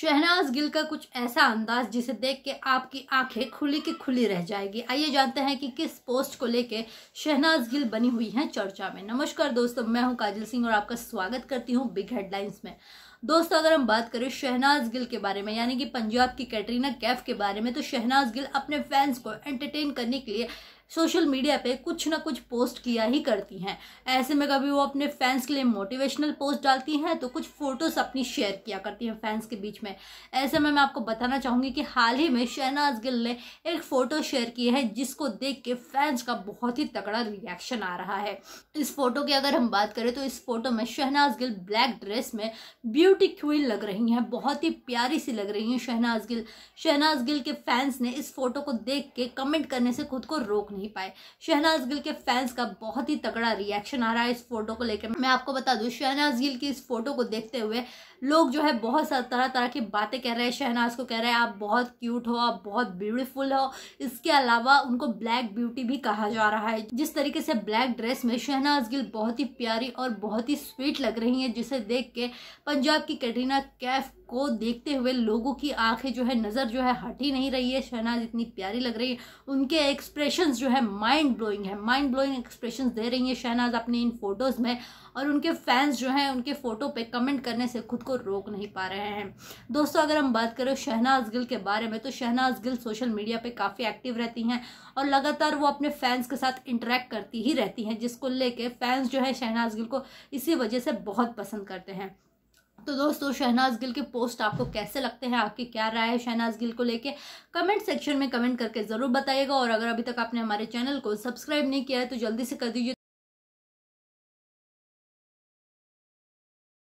शहनाज गिल का कुछ ऐसा अंदाज जिसे देख के आपकी आंखें खुली की खुली रह जाएगी आइए जानते हैं कि किस पोस्ट को लेके शहनाज गिल बनी हुई हैं चर्चा में नमस्कार दोस्तों मैं हूं काजल सिंह और आपका स्वागत करती हूं बिग हेडलाइंस में दोस्तों अगर हम बात करें शहनाज गिल के बारे में यानी कि पंजाब की कैटरीना कैफ के बारे में तो शहनाज गिल अपने फैंस को एंटरटेन करने के लिए सोशल मीडिया पे कुछ ना कुछ पोस्ट किया ही करती हैं ऐसे में कभी वो अपने फैंस के लिए मोटिवेशनल पोस्ट डालती हैं तो कुछ फ़ोटोज़ अपनी शेयर किया करती हैं फैंस के बीच में ऐसे में मैं आपको बताना चाहूँगी कि हाल ही में शहनाज गिल ने एक फ़ोटो शेयर की है जिसको देख के फैंस का बहुत ही तगड़ा रिएक्शन आ रहा है इस फोटो की अगर हम बात करें तो इस फोटो में शहनाज गिल ब्लैक ड्रेस में ब्यूटी क्वीन लग रही हैं बहुत ही प्यारी सी लग रही हैं शहनाज गिल शहनाज गिल के फैंस ने इस फोटो को देख के कमेंट करने से खुद को रोक नहीं नहीं पाए शहनाज गिल के फैंस का बहुत ही तगड़ा रिएक्शन आ रहा है इस फोटो को लेकर मैं आपको बता दूं शहनाज गिल की इस फोटो को देखते हुए लोग जो है बहुत तरह तरह की बातें कह रहे हैं शहनाज को कह रहे हैं आप बहुत क्यूट हो आप बहुत ब्यूटीफुल हो इसके अलावा उनको ब्लैक ब्यूटी भी कहा जा रहा है जिस तरीके से ब्लैक ड्रेस में शहनाज गिल बहुत ही प्यारी और बहुत ही स्वीट लग रही है जिसे देख के पंजाब की कैटरीना कैफ को देखते हुए लोगों की आंखें जो है नज़र जो है हट ही नहीं रही है शहनाज इतनी प्यारी लग रही है उनके एक्सप्रेशन जो है माइंड ब्लोइंग है माइंड ब्लोइंग एक्सप्रेशन दे रही है शहनाज अपने इन फोटोज़ में और उनके फैंस जो हैं उनके फ़ोटो पे कमेंट करने से खुद को रोक नहीं पा रहे हैं दोस्तों अगर हम बात करें शहनाज गिल के बारे में तो शहनाज गिल सोशल मीडिया पे काफ़ी एक्टिव रहती हैं और लगातार वो अपने फैंस के साथ इंटरेक्ट करती ही रहती हैं जिसको लेके फैंस जो है शहनाज गिल को इसी वजह से बहुत पसंद करते हैं तो दोस्तों शहनाज गिल के पोस्ट आपको कैसे लगते हैं आपकी क्या राय है शहनाज गिल को लेके कमेंट सेक्शन में कमेंट करके ज़रूर बताइएगा और अगर अभी तक आपने हमारे चैनल को सब्सक्राइब नहीं किया है तो जल्दी से कर दीजिए